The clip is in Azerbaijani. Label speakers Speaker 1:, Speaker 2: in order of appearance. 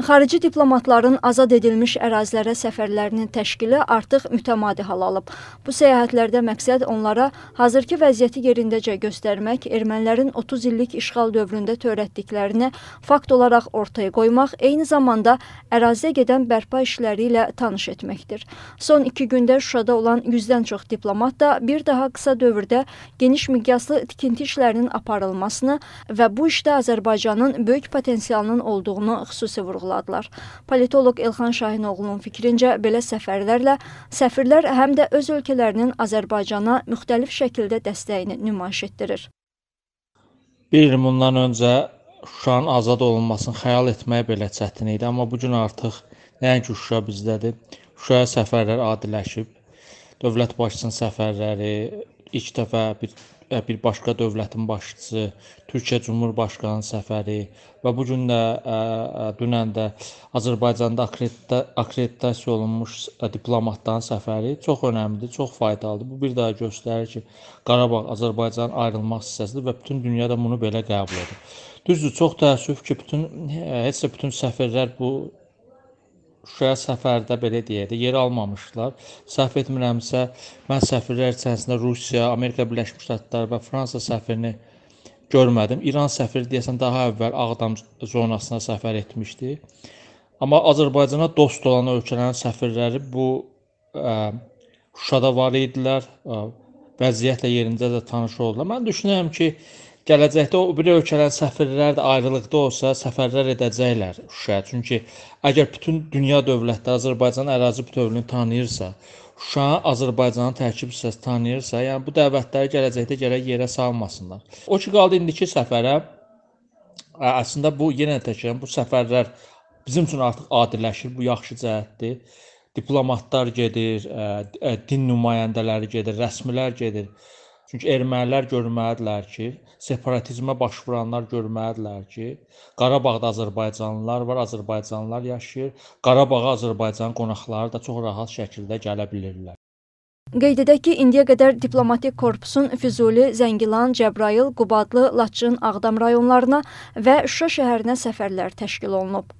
Speaker 1: Xarici diplomatların azad edilmiş ərazilərə səfərlərinin təşkili artıq mütəmadi hal alıb. Bu səyahətlərdə məqsəd onlara hazırki vəziyyəti yerindəcə göstərmək, ermənilərin 30 illik işğal dövründə törətdiklərini fakt olaraq ortaya qoymaq, eyni zamanda əraziyə gedən bərpa işləri ilə tanış etməkdir. Son 2 gündə Şuşada olan 100-dən çox diplomat da bir daha qısa dövrdə geniş miqyaslı tikinti işlərinin aparılmasını və bu işdə Azərbaycanın böyük potensialının olduğunu xüsusi vurğuladı vurğuladılar. Politoloq Elxan Şahinoğlunun fikrincə belə səfərlərlə səfirlər həm də öz ölkələrinin Azərbaycana müxtəlif şəkildə dəstəyini nümayiş etdirir.
Speaker 2: Bir il bundan öncə Şuşanın azad olunmasını xəyal etmək belə çətin idi, amma bu gün artıq nəinki Şuşa bizdədir. Şuşaya səfərlər adiləşib. Dövlət başçısının səfərləri ilk dəfə bir bir başqa dövlətin başçısı, Türkiyə Cumhurbaşqanının səfəri və bu gün də dünən də Azərbaycanda akkreditasiya olunmuş diplomatların səfəri çox önəmlidir, çox faydalıdır. Bu bir daha göstərir ki, Qarabağ Azərbaycanın ayrılmaz hissəsidir və bütün dünya da bunu belə qəbul edir. Düzdür, çox təəssüf ki, bütün heç də bütün səfirlər bu Şuşaya səfərdə belə deyək də yer almamışdılar. Səhv etmirəmsə, mən səfirlər içərisində Rusiya, Amerika Birləşmiş Ştatları və Fransa səfirini görmədim. İran səfiri deyəsən daha əvvəl Ağdam zonasına səfər etmişdi. Amma Azərbaycana dost olan ölkələrin səfirləri bu ə, Şuşada var idilər. Ə, vəziyyətlə yerində də tanış oldular. Mən düşünürəm ki, gələcəkdə o bir ölkələrin səfirləri də ayrılıqda olsa, səfərlər edəcəklər Şuşaya. Çünki əgər bütün dünya dövlətləri Azərbaycan ərazi bütövlüyünü tanıyırsa, Şuşanı Azərbaycanın tərkib hissəsi tanıyırsa, yəni bu dəvətləri gələcəkdə gərək yerə salmasınlar. O ki qaldı indiki səfərə. Əslində bu yenə təkrar bu səfərlər bizim üçün artıq adiləşir, bu yaxşı cəhətdir. Diplomatlar gedir, din nümayəndələri gedir, rəsmilər gedir. Çünki ermənilər görməlidirlər ki, separatizmə baş vuranlar görməlidirlər ki, Qarabağda azərbaycanlılar var, azərbaycanlılar yaşayır. Qarabağa Azərbaycan qonaqları da çox rahat şəkildə gələ bilirlər.
Speaker 1: Qeyd edək ki, indiyə qədər diplomatik korpusun Füzuli, Zəngilan, Cəbrayıl, Qubadlı, Laçın, Ağdam rayonlarına və Şuşa şəhərinə səfərlər təşkil olunub.